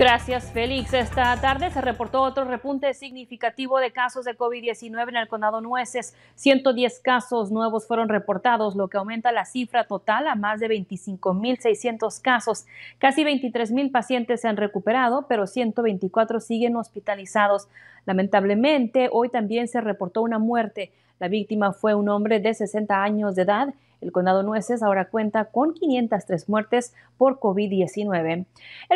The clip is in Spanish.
Gracias, Félix. Esta tarde se reportó otro repunte significativo de casos de COVID-19 en el condado Nueces. 110 casos nuevos fueron reportados, lo que aumenta la cifra total a más de 25.600 casos. Casi 23.000 pacientes se han recuperado, pero 124 siguen hospitalizados. Lamentablemente, hoy también se reportó una muerte. La víctima fue un hombre de 60 años de edad el condado Nueces ahora cuenta con 503 muertes por COVID-19.